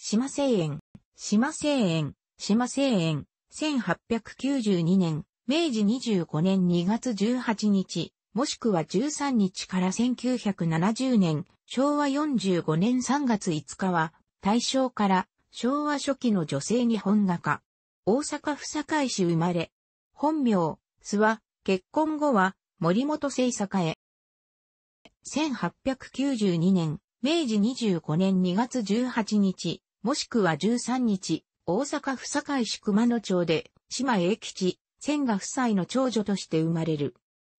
島生園、島生園、島生園、1892年、明治25年2月18日、もしくは13日から1970年、昭和45年3月5日は、大正から昭和初期の女性日本画家。大阪府堺市生まれ。本名、諏訪、結婚後は森本清栄。1892年、明治25年2月18日、もしくは13日、大阪府堺市熊野町で、島英吉、千賀夫妻の長女として生まれる。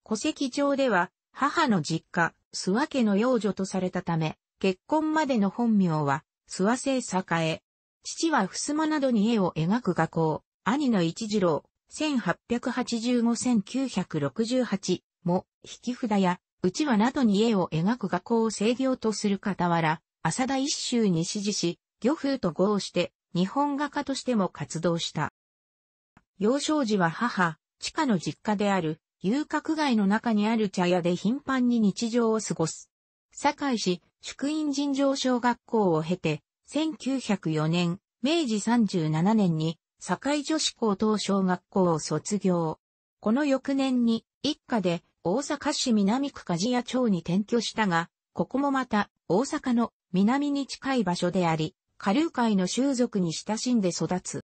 戸籍上では、母の実家、諏訪家の養女とされたため、結婚までの本名は、諏訪聖栄。父は襖などに絵を描く画工、兄の一次郎、1885-1968も、引き札や、うちわなどに絵を描く画工を制御とする傍ら、浅田一周に指示し、漁夫と合して、日本画家としても活動した。幼少時は母、地下の実家である、遊郭街の中にある茶屋で頻繁に日常を過ごす。堺市、宿院尋常小学校を経て、1904年、明治37年に、堺女子高等小学校を卒業。この翌年に、一家で、大阪市南区鍛冶屋町に転居したが、ここもまた、大阪の南に近い場所であり、下流界の習俗に親しんで育つ。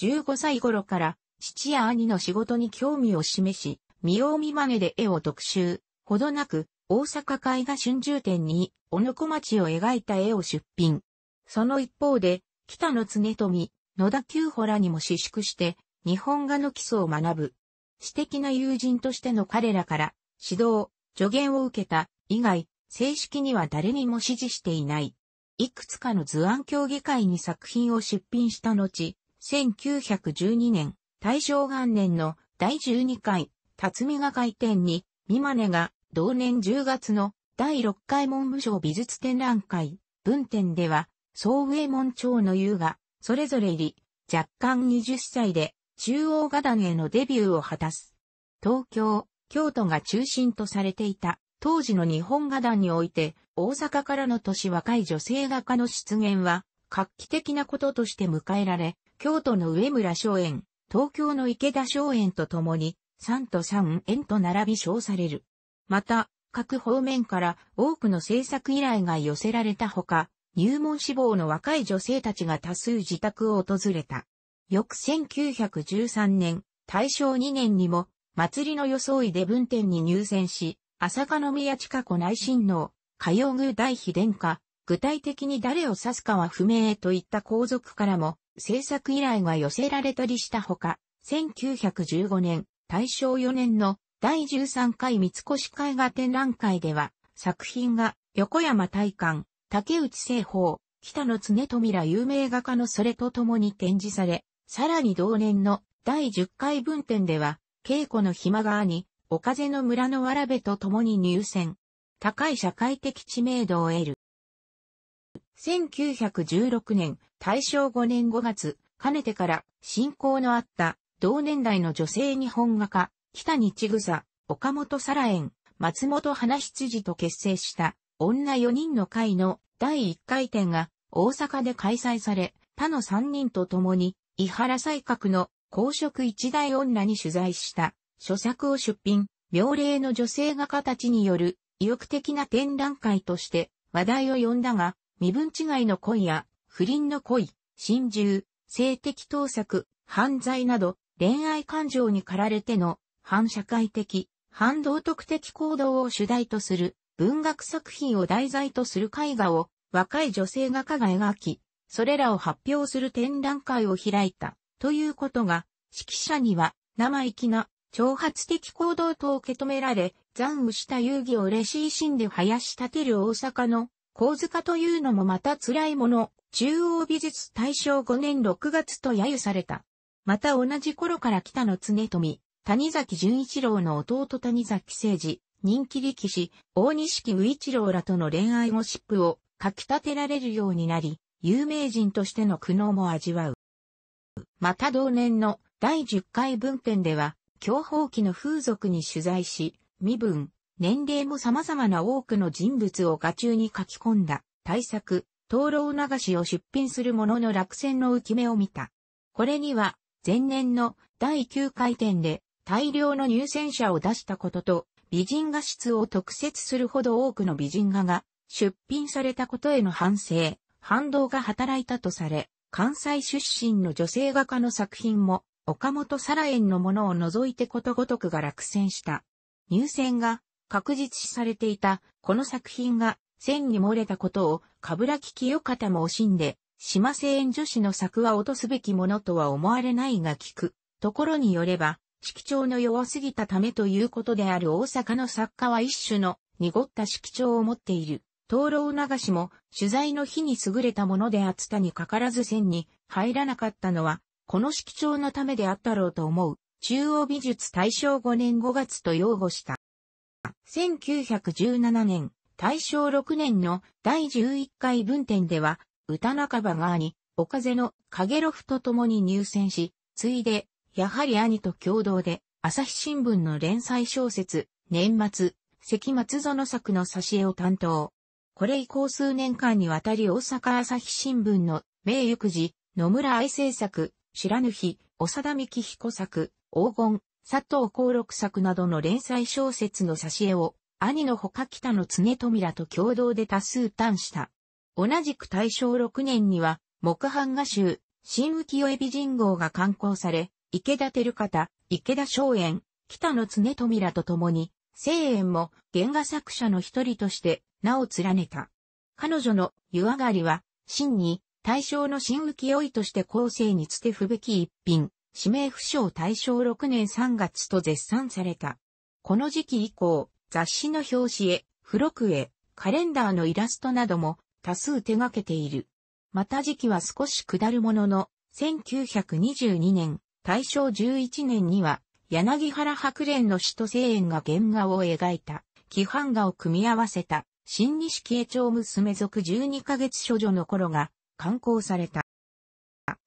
15歳頃から父や兄の仕事に興味を示し、見よう見まねで絵を特集、ほどなく大阪絵画春秋展に小野小町を描いた絵を出品。その一方で、北野常富、野田久保らにも私縮して、日本画の基礎を学ぶ。私的な友人としての彼らから、指導、助言を受けた、以外、正式には誰にも指示していない。いくつかの図案協議会に作品を出品した後、1912年、大正元年の第12回、辰巳が開店に、三真が同年10月の第6回文部省美術展覧会、文展では、総上門長の優が、それぞれ入り、若干20歳で、中央画壇へのデビューを果たす。東京、京都が中心とされていた当時の日本画壇において、大阪からの年若い女性画家の出現は、画期的なこととして迎えられ、京都の上村松園、東京の池田松園と共に、3と3円と並び称される。また、各方面から多くの制作依頼が寄せられたほか、入門志望の若い女性たちが多数自宅を訪れた。翌1913年、大正2年にも、祭りの装いで文店に入選し、朝香宮近子内親王、火曜宮大妃殿下、具体的に誰を指すかは不明といった皇族からも、制作依頼が寄せられたりしたほか、1915年、大正4年の第13回三越絵画展覧会では、作品が横山大観、竹内製法、北野常富ら有名画家のそれと共に展示され、さらに同年の第10回文展では、稽古の暇があに、お風の村のわらべと共に入選。高い社会的知名度を得る。1916年、大正5年5月、かねてから信仰のあった同年代の女性日本画家、北にちぐさ、岡本沙羅園、松本花羊と結成した女4人の会の第1回展が大阪で開催され、他の3人と共に、伊原西閣の公職一大女に取材した著作を出品、妙齢の女性画家たちによる意欲的な展覧会として話題を呼んだが、身分違いの恋や不倫の恋、心中、性的盗作、犯罪など恋愛感情に駆られての反社会的、反道徳的行動を主題とする文学作品を題材とする絵画を若い女性画家が描き、それらを発表する展覧会を開いたということが、指揮者には生意気な挑発的行動と受け止められ、残務した遊戯を嬉しい心で生やし立てる大阪の、小塚というのもまた辛いもの、中央美術大正5年6月と揶揄された。また同じ頃から北野常富、谷崎潤一郎の弟谷崎誠二、人気力士、大西木無一郎らとの恋愛ゴシップを書き立てられるようになり、有名人としての苦悩も味わう。また同年の第10回文献では、享保期の風俗に取材し、身分、年齢も様々な多くの人物を画中に書き込んだ、大作、灯籠流しを出品する者の落選の浮き目を見た。これには、前年の第9回展で大量の入選者を出したことと、美人画質を特設するほど多くの美人画が出品されたことへの反省、反動が働いたとされ、関西出身の女性画家の作品も岡本サラエンのものを除いてことごとくが落選した。入選が確実視されていたこの作品が線に漏れたことを、かぶらき清方も惜しんで、島製園女子の作は落とすべきものとは思われないが聞く。ところによれば、色調の弱すぎたためということである大阪の作家は一種の濁った色調を持っている。灯籠流しも取材の日に優れたものであつたにかからず線に入らなかったのはこの色調のためであったろうと思う、中央美術大正5年5月と擁護した。1917年、大正6年の第11回文典では、歌半ばが兄、岡瀬の影ロフと共に入選し、ついで、やはり兄と共同で、朝日新聞の連載小説、年末、関松園作の挿絵を担当。これ以降数年間にわたり大阪朝日新聞の名翌時、野村愛製作、白日、長田幹彦作、黄金、佐藤幸六作などの連載小説の挿絵を、兄の他北野常富らと共同で多数担した。同じく大正6年には、木版画集、新浮世絵美人号が刊行され、池田照方、池田松園、北野常富らと共に、西園も原画作者の一人として名を連ねた。彼女の湯上がりは、真に対象の新浮世絵として後世につて不べき一品、指名不詳大正6年3月と絶賛された。この時期以降、雑誌の表紙へ、付録へ、カレンダーのイラストなども多数手掛けている。また時期は少し下るものの、1922年、大正11年には、柳原白蓮の使徒声援が原画を描いた、規範画を組み合わせた、新西慶長娘族12ヶ月処女の頃が、刊行された。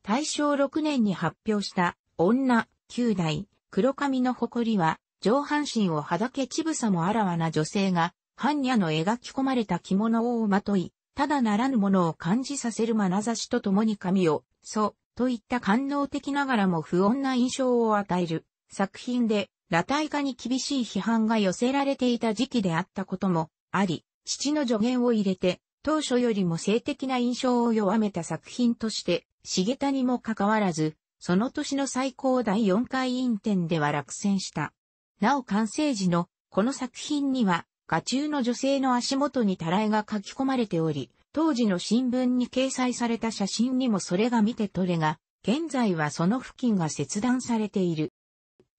大正6年に発表した女、九代、黒髪の誇りは、上半身を裸けちぶさもあらわな女性が、般若の描き込まれた着物をまとい、ただならぬものを感じさせる眼差しとともに髪を、そう、といった官能的ながらも不穏な印象を与える作品で、裸体化に厳しい批判が寄せられていた時期であったこともあり、父の助言を入れて、当初よりも性的な印象を弱めた作品として、重田にもかかわらず、その年の最高第4回院展では落選した。なお完成時のこの作品には、画中の女性の足元にたらいが書き込まれており、当時の新聞に掲載された写真にもそれが見て取れが、現在はその付近が切断されている。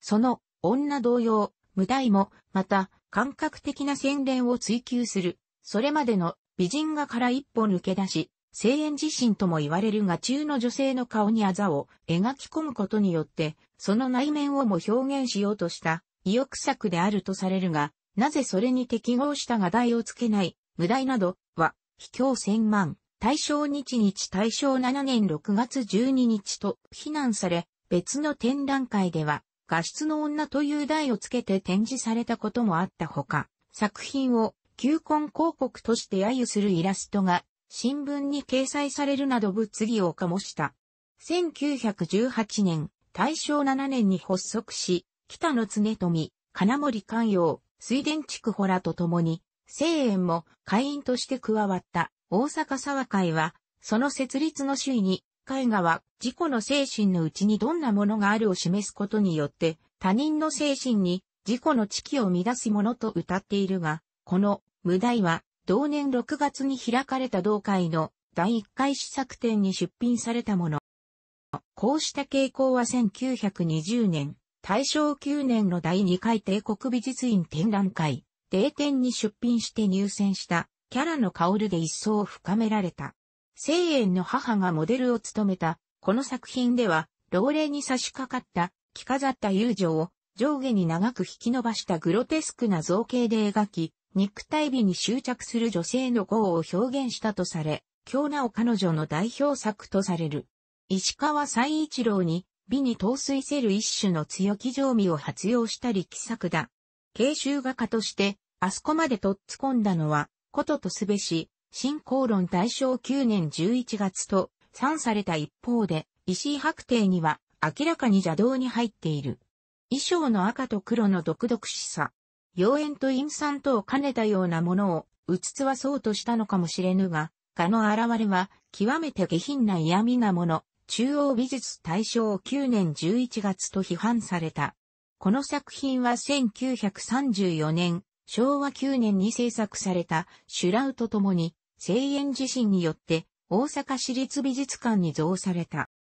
その女同様、無題も、また、感覚的な洗練を追求する、それまでの美人画から一歩抜け出し、声援自身とも言われるが中の女性の顔にあざを描き込むことによって、その内面をも表現しようとした意欲作であるとされるが、なぜそれに適合した画題をつけない、無題などは、卑怯千万、大正日日大正7年6月12日と非難され、別の展覧会では、画質の女という題をつけて展示されたこともあったほか、作品を旧婚広告として揶揄するイラストが新聞に掲載されるなど物議を醸した。1918年、大正7年に発足し、北野常富、金森寛陽、水田地区ほらと共に、西園も会員として加わった大阪沢会は、その設立の周囲に、絵画は自己の精神のうちにどんなものがあるを示すことによって、他人の精神に自己の知識を乱すものと歌っているが、この無題は、同年6月に開かれた同会の第1回試作展に出品されたもの。こうした傾向は1920年、大正9年の第2回帝国美術院展覧会、定展に出品して入選したキャラの香るで一層深められた。聖縁の母がモデルを務めた、この作品では、老齢に差し掛かった、着飾った遊女を上下に長く引き伸ばしたグロテスクな造形で描き、肉体美に執着する女性の業を表現したとされ、今日なお彼女の代表作とされる。石川西一郎に美に陶酔せる一種の強気常味を発用した力作だ。慶州画家として、あそこまでとっつこんだのは、こととすべし、新公論大正9年11月と、賛された一方で、石井白帝には、明らかに邪道に入っている。衣装の赤と黒の独々しさ、妖艶と陰酸とを兼ねたようなものを、うつつわそうとしたのかもしれぬが、蚊の現れは、極めて下品な嫌味なもの、中央美術大賞9年11月と批判された。この作品は1934年、昭和9年に制作されたシュラウと共に、聖援自身によって大阪市立美術館に贈された。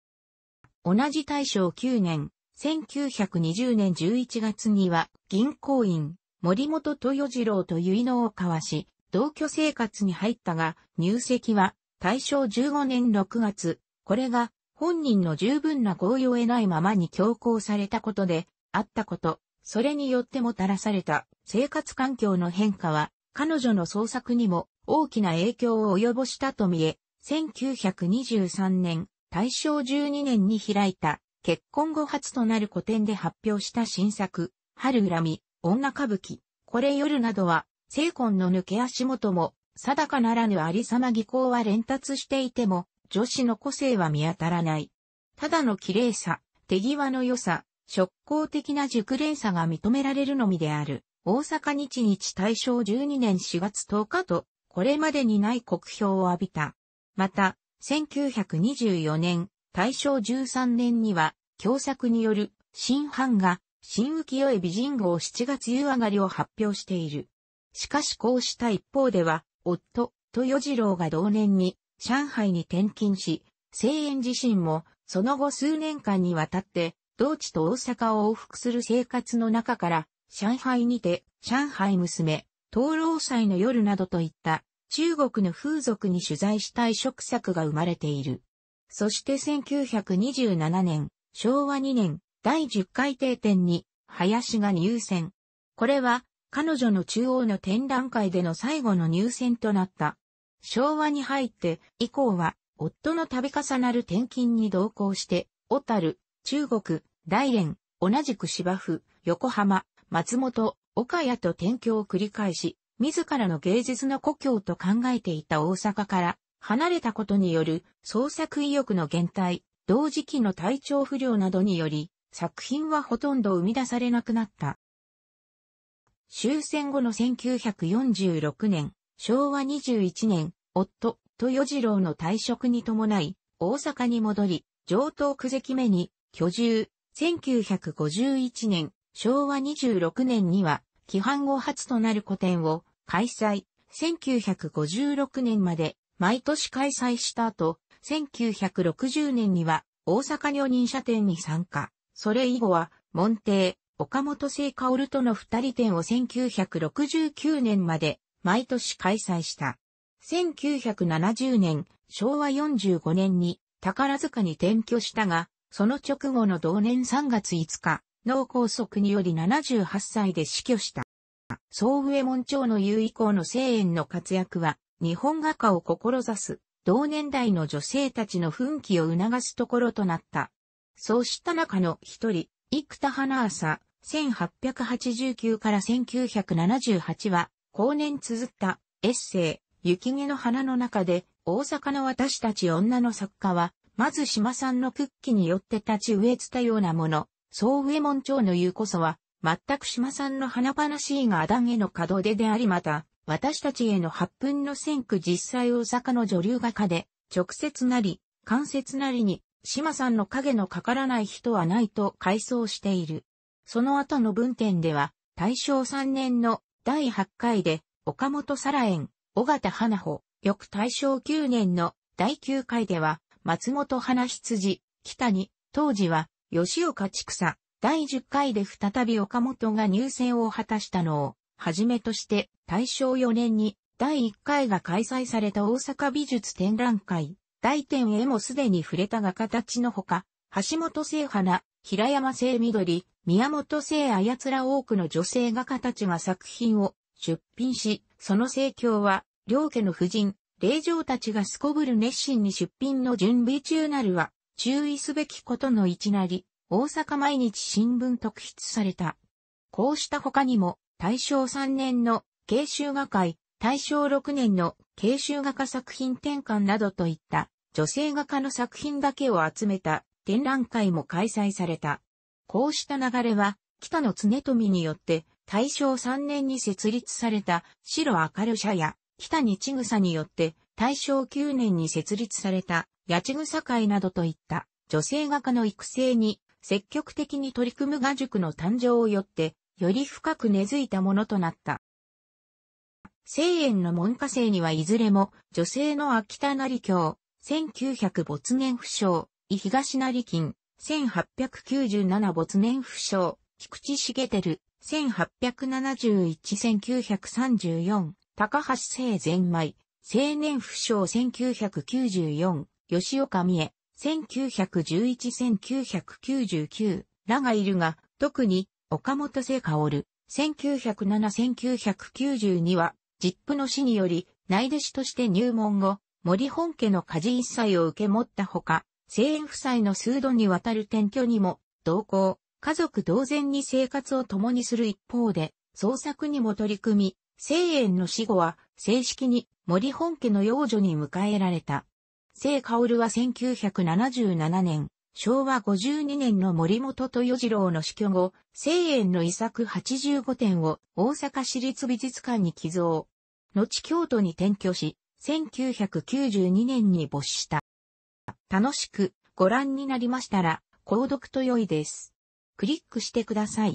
同じ大正9年、1920年11月には銀行員、森本豊次郎と結納を交わし、同居生活に入ったが、入籍は大正15年6月、これが本人の十分な合意を得ないままに強行されたことで、あったこと、それによってもたらされた生活環境の変化は、彼女の創作にも大きな影響を及ぼしたと見え、1923年、大正12年に開いた、結婚後初となる個展で発表した新作、春恨み、女歌舞伎、これ夜などは、聖魂の抜け足元も、定かならぬありさま技巧は連達していても、女子の個性は見当たらない。ただの綺麗さ、手際の良さ、職工的な熟練さが認められるのみである。大阪日日大正12年4月10日と、これまでにない国評を浴びた。また、1924年、大正13年には、共作による、新版が、新浮世絵美人号7月夕上がりを発表している。しかしこうした一方では、夫、豊次郎が同年に上海に転勤し、聖園自身もその後数年間にわたって、同地と大阪を往復する生活の中から、上海にて、上海娘、灯籠祭の夜などといった中国の風俗に取材したい食作が生まれている。そして1927年、昭和2年、第10回定点に、林が入選。これは、彼女の中央の展覧会での最後の入選となった。昭和に入って、以降は、夫の度重なる転勤に同行して、小樽、中国、大連、同じく芝生、横浜、松本、岡谷と転居を繰り返し、自らの芸術の故郷と考えていた大阪から、離れたことによる創作意欲の減退、同時期の体調不良などにより、作品はほとんど生み出されなくなった。終戦後の1946年、昭和21年、夫、豊次郎の退職に伴い、大阪に戻り、上東区関目に居住、1951年、昭和26年には、規範後初となる個展を開催、1956年まで毎年開催した後、1960年には大阪女人社展に参加。それ以後は、門弟、岡本聖薫との二人展を1969年まで毎年開催した。1970年、昭和45年に宝塚に転居したが、その直後の同年3月5日、脳梗塞により78歳で死去した。総上門長の優以降の声援の活躍は、日本画家を志す同年代の女性たちの奮起を促すところとなった。そうした中の一人、生田花朝、1889から1978は、後年綴ったエッセイ、雪毛の花の中で、大阪の私たち女の作家は、まず島さんのクッキによって立ち植えつたようなもの、そう上門長の言うこそは、全く島さんの花々しいがあだげの門出でありまた、私たちへの発分の先駆実際大阪の女流画家で、直接なり、間接なりに、島さんの影のかからない人はないと回想している。その後の文典では、大正3年の第8回で、岡本ラエ園、尾形花穂、翌大正9年の第9回では、松本花羊、北に、当時は、吉岡畜産、第10回で再び岡本が入選を果たしたのを、はじめとして、大正4年に、第1回が開催された大阪美術展覧会、大点へもすでに触れたが形のほか、橋本聖花、平山聖緑、宮本聖操ら多くの女性画家たちが作品を出品し、その盛況は、両家の夫人、霊嬢たちがすこぶる熱心に出品の準備中なるは、注意すべきことの一なり、大阪毎日新聞特筆された。こうした他にも、大正3年の慶州画会、大正6年の慶州画家作品転換などといった女性画家の作品だけを集めた展覧会も開催された。こうした流れは、北野常富によって大正3年に設立された白明る社や北にちぐさによって大正9年に設立された八千草会などといった女性画家の育成に積極的に取り組む画塾の誕生をよってより深く根付いたものとなった。西園の門下生にはいずれも女性の秋田成教、1900没年不詳、伊東成金、1897没年不詳、菊池茂照、1871-1934、高橋聖全米、青年不詳1994、吉岡美恵、1911-1999らがいるが、特に岡本聖薫、1907-1992は、ジップの死により、内弟子として入門後、森本家の家事一切を受け持ったほか、生園夫妻の数度にわたる転居にも同行、家族同然に生活を共にする一方で、創作にも取り組み、生縁の死後は正式に森本家の養女に迎えられた。生薫は1977年、昭和52年の森本豊次郎の死去後、生縁の遺作85点を大阪市立美術館に寄贈。後京都に転居し、1992年に没した。楽しくご覧になりましたら、購読と良いです。クリックしてください。